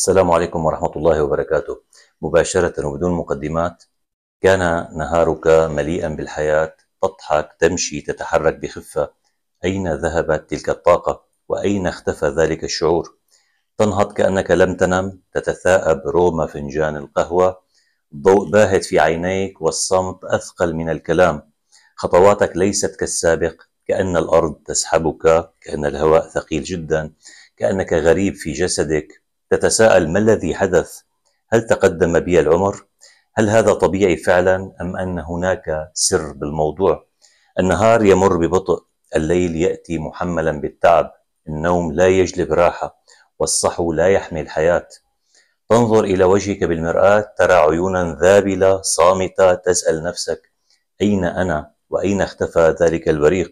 السلام عليكم ورحمة الله وبركاته مباشرة وبدون مقدمات كان نهارك مليئا بالحياة تضحك تمشي تتحرك بخفة أين ذهبت تلك الطاقة وأين اختفى ذلك الشعور تنهض كأنك لم تنم تتثاءب روما فنجان القهوة ضوء باهت في عينيك والصمت أثقل من الكلام خطواتك ليست كالسابق كأن الأرض تسحبك كأن الهواء ثقيل جدا كأنك غريب في جسدك تتساءل ما الذي حدث هل تقدم بي العمر هل هذا طبيعي فعلا ام ان هناك سر بالموضوع النهار يمر ببطء الليل ياتي محملا بالتعب النوم لا يجلب راحه والصحو لا يحمي الحياه تنظر الى وجهك بالمراه ترى عيونا ذابله صامته تسال نفسك اين انا واين اختفى ذلك البريق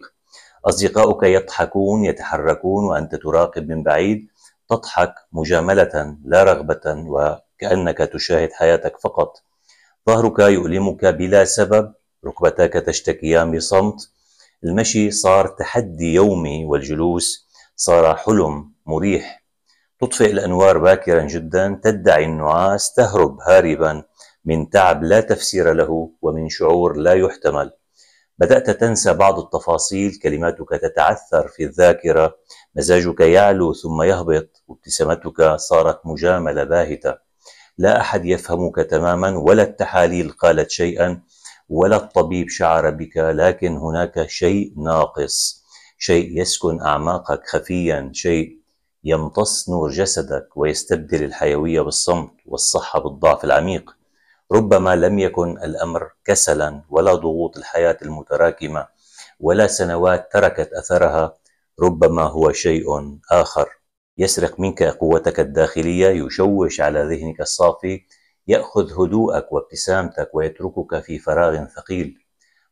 اصدقاؤك يضحكون يتحركون وانت تراقب من بعيد تضحك مجاملة لا رغبة وكأنك تشاهد حياتك فقط ظهرك يؤلمك بلا سبب ركبتاك تشتكيان بصمت المشي صار تحدي يومي والجلوس صار حلم مريح تطفئ الأنوار باكرا جدا تدعي النعاس تهرب هاربا من تعب لا تفسير له ومن شعور لا يحتمل بدأت تنسى بعض التفاصيل كلماتك تتعثر في الذاكرة مزاجك يعلو ثم يهبط وابتسامتك صارت مجاملة باهتة لا أحد يفهمك تماما ولا التحاليل قالت شيئا ولا الطبيب شعر بك لكن هناك شيء ناقص شيء يسكن أعماقك خفيا شيء يمتص نور جسدك ويستبدل الحيوية بالصمت والصحة بالضعف العميق ربما لم يكن الأمر كسلا ولا ضغوط الحياة المتراكمة ولا سنوات تركت أثرها ربما هو شيء آخر يسرق منك قوتك الداخلية يشوش على ذهنك الصافي يأخذ هدوءك وابتسامتك ويتركك في فراغ ثقيل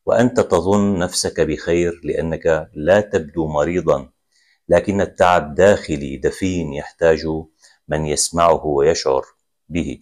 وأنت تظن نفسك بخير لأنك لا تبدو مريضا لكن التعب داخلي دفين يحتاج من يسمعه ويشعر به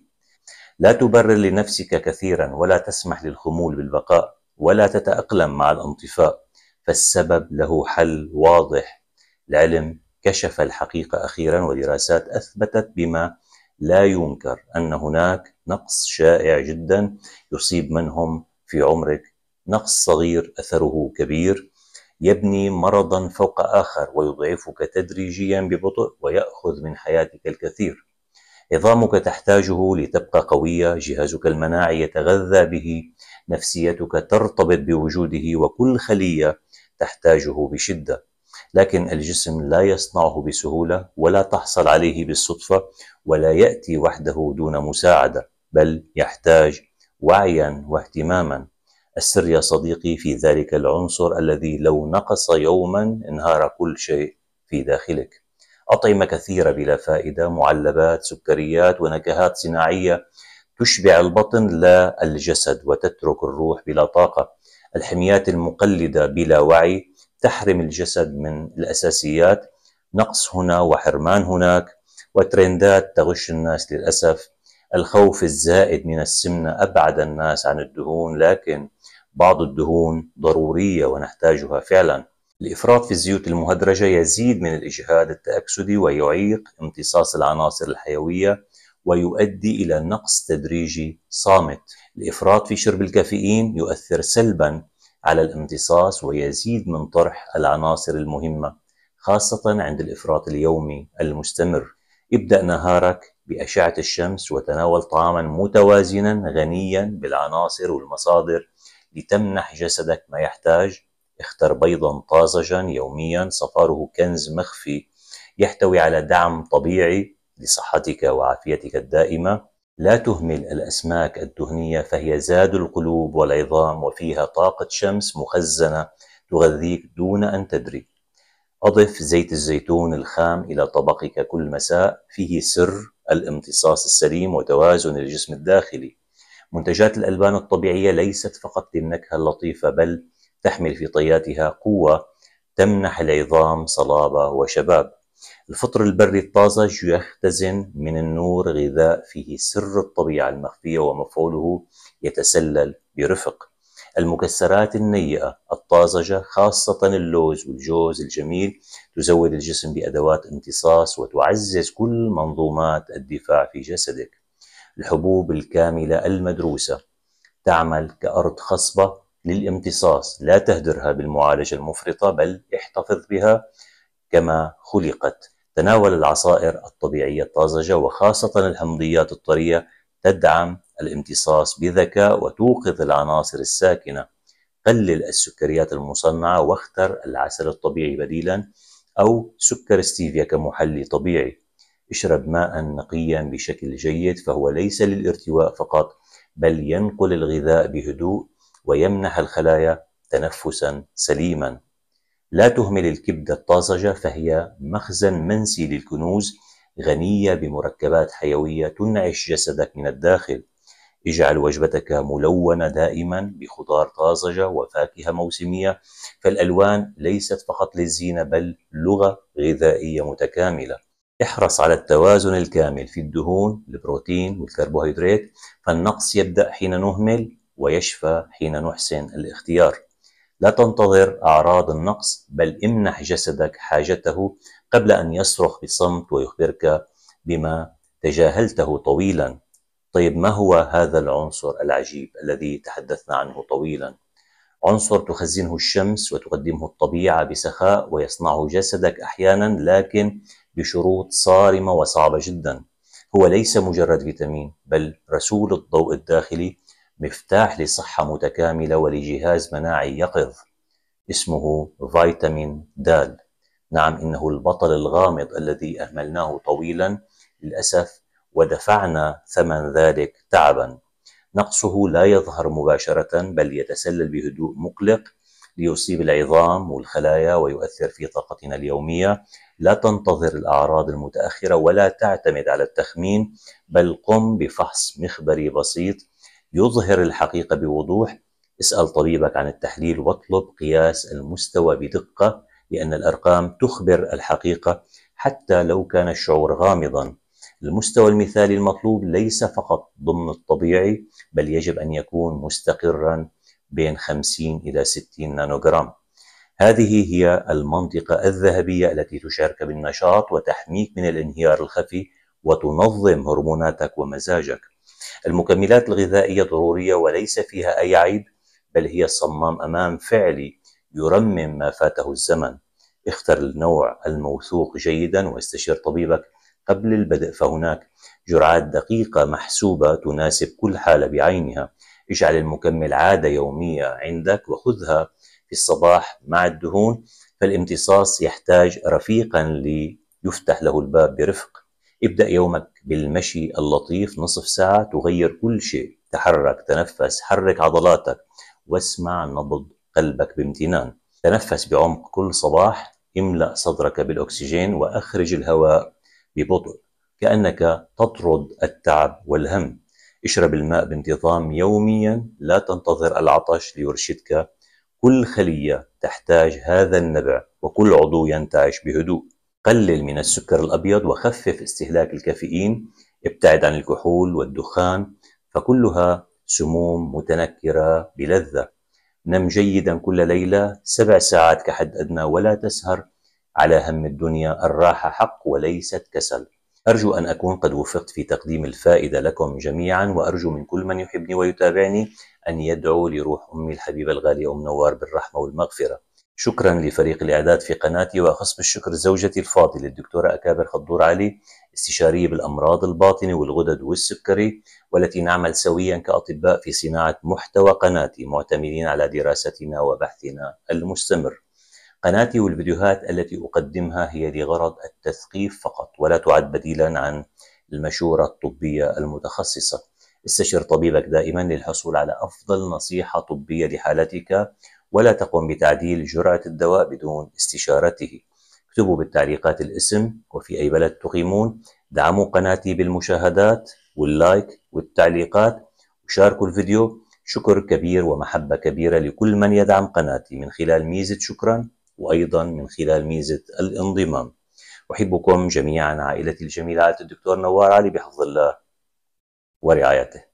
لا تبرر لنفسك كثيرا ولا تسمح للخمول بالبقاء ولا تتأقلم مع الانطفاء فالسبب له حل واضح العلم كشف الحقيقة أخيرا ودراسات أثبتت بما لا ينكر أن هناك نقص شائع جدا يصيب من هم في عمرك نقص صغير أثره كبير يبني مرضا فوق آخر ويضعفك تدريجيا ببطء ويأخذ من حياتك الكثير عظامك تحتاجه لتبقى قوية جهازك المناعي يتغذى به نفسيتك ترتبط بوجوده وكل خلية تحتاجه بشدة لكن الجسم لا يصنعه بسهولة ولا تحصل عليه بالصدفة ولا يأتي وحده دون مساعدة بل يحتاج وعيا واهتماما السر يا صديقي في ذلك العنصر الذي لو نقص يوما انهار كل شيء في داخلك أطعمة كثيرة بلا فائدة معلبات سكريات ونكهات صناعية تشبع البطن لا الجسد وتترك الروح بلا طاقة الحميات المقلدة بلا وعي تحرم الجسد من الأساسيات نقص هنا وحرمان هناك وترندات تغش الناس للأسف الخوف الزائد من السمنة أبعد الناس عن الدهون لكن بعض الدهون ضرورية ونحتاجها فعلا الإفراط في الزيوت المهدرجة يزيد من الإجهاد التأكسدي ويعيق امتصاص العناصر الحيوية ويؤدي إلى نقص تدريجي صامت الإفراط في شرب الكافيين يؤثر سلبا على الامتصاص ويزيد من طرح العناصر المهمة خاصة عند الإفراط اليومي المستمر ابدأ نهارك بأشعة الشمس وتناول طعاما متوازنا غنيا بالعناصر والمصادر لتمنح جسدك ما يحتاج اختر بيضا طازجا يوميا صفاره كنز مخفي يحتوي على دعم طبيعي لصحتك وعافيتك الدائمة لا تهمل الأسماك الدهنية فهي زاد القلوب والعظام وفيها طاقة شمس مخزنة تغذيك دون أن تدري أضف زيت الزيتون الخام إلى طبقك كل مساء فيه سر الامتصاص السليم وتوازن الجسم الداخلي منتجات الألبان الطبيعية ليست فقط للنكهة اللطيفة بل تحمل في طياتها قوة تمنح العظام صلابة وشباب الفطر البري الطازج يختزن من النور غذاء فيه سر الطبيعة المخفية ومفعوله يتسلل برفق المكسرات النيئة الطازجة خاصة اللوز والجوز الجميل تزود الجسم بأدوات امتصاص وتعزز كل منظومات الدفاع في جسدك الحبوب الكاملة المدروسة تعمل كأرض خصبة للامتصاص لا تهدرها بالمعالجة المفرطة بل احتفظ بها كما خلقت تناول العصائر الطبيعية الطازجة وخاصة الحمضيات الطرية تدعم الامتصاص بذكاء وتوقظ العناصر الساكنة قلل السكريات المصنعة واختر العسل الطبيعي بديلا أو سكر ستيفيا كمحلي طبيعي اشرب ماء نقيا بشكل جيد فهو ليس للارتواء فقط بل ينقل الغذاء بهدوء ويمنح الخلايا تنفسا سليما لا تهمل الكبدة الطازجة فهي مخزن منسي للكنوز غنية بمركبات حيوية تنعش جسدك من الداخل اجعل وجبتك ملونة دائما بخضار طازجة وفاكهة موسمية فالألوان ليست فقط للزينة بل لغة غذائية متكاملة احرص على التوازن الكامل في الدهون البروتين والكربوهيدرات فالنقص يبدأ حين نهمل ويشفى حين نحسن الاختيار لا تنتظر أعراض النقص بل امنح جسدك حاجته قبل أن يصرخ بصمت ويخبرك بما تجاهلته طويلا طيب ما هو هذا العنصر العجيب الذي تحدثنا عنه طويلا عنصر تخزنه الشمس وتقدمه الطبيعة بسخاء ويصنعه جسدك أحيانا لكن بشروط صارمة وصعبة جدا هو ليس مجرد فيتامين بل رسول الضوء الداخلي مفتاح لصحة متكاملة ولجهاز مناعي يقظ اسمه فيتامين د نعم إنه البطل الغامض الذي أهملناه طويلا للأسف ودفعنا ثمن ذلك تعبا نقصه لا يظهر مباشرة بل يتسلل بهدوء مقلق ليصيب العظام والخلايا ويؤثر في طاقتنا اليومية لا تنتظر الأعراض المتأخرة ولا تعتمد على التخمين بل قم بفحص مخبري بسيط يظهر الحقيقة بوضوح اسأل طبيبك عن التحليل واطلب قياس المستوى بدقة لأن الأرقام تخبر الحقيقة حتى لو كان الشعور غامضا المستوى المثالي المطلوب ليس فقط ضمن الطبيعي بل يجب أن يكون مستقرا بين 50 إلى 60 نانوغرام هذه هي المنطقة الذهبية التي تشارك بالنشاط وتحميك من الانهيار الخفي وتنظم هرموناتك ومزاجك المكملات الغذائية ضرورية وليس فيها أي عيب بل هي صمام أمام فعلي يرمم ما فاته الزمن اختر النوع الموثوق جيدا واستشر طبيبك قبل البدء فهناك جرعات دقيقة محسوبة تناسب كل حالة بعينها اجعل المكمل عادة يومية عندك وخذها في الصباح مع الدهون فالامتصاص يحتاج رفيقا ليفتح له الباب برفق ابدأ يومك بالمشي اللطيف نصف ساعة تغير كل شيء تحرك تنفس حرك عضلاتك واسمع نبض قلبك بامتنان تنفس بعمق كل صباح املأ صدرك بالأكسجين وأخرج الهواء ببطء كأنك تطرد التعب والهم اشرب الماء بانتظام يوميا لا تنتظر العطش ليرشدك كل خلية تحتاج هذا النبع وكل عضو ينتعش بهدوء قلل من السكر الأبيض وخفف استهلاك الكافيين ابتعد عن الكحول والدخان فكلها سموم متنكرة بلذة نم جيدا كل ليلة سبع ساعات كحد أدنى ولا تسهر على هم الدنيا الراحة حق وليست كسل أرجو أن أكون قد وفقت في تقديم الفائدة لكم جميعا وأرجو من كل من يحبني ويتابعني أن يدعو لروح أمي الحبيبة الغالية أم نوار بالرحمة والمغفرة شكرا لفريق الإعداد في قناتي وأخص بالشكر زوجتي الفاضلة الدكتورة أكابر خضور علي استشارية بالأمراض الباطنة والغدد والسكري والتي نعمل سويا كأطباء في صناعة محتوى قناتي معتمدين على دراستنا وبحثنا المستمر قناتي والفيديوهات التي أقدمها هي لغرض التثقيف فقط ولا تعد بديلا عن المشورة الطبية المتخصصة استشر طبيبك دائما للحصول على أفضل نصيحة طبية لحالتك ولا تقم بتعديل جرعة الدواء بدون استشارته اكتبوا بالتعليقات الاسم وفي أي بلد تقيمون دعموا قناتي بالمشاهدات واللايك والتعليقات وشاركوا الفيديو شكر كبير ومحبة كبيرة لكل من يدعم قناتي من خلال ميزة شكرا وأيضا من خلال ميزة الانضمام أحبكم جميعا عائلتي الجميلة عائلة الدكتور نوار علي بحفظ الله ورعايته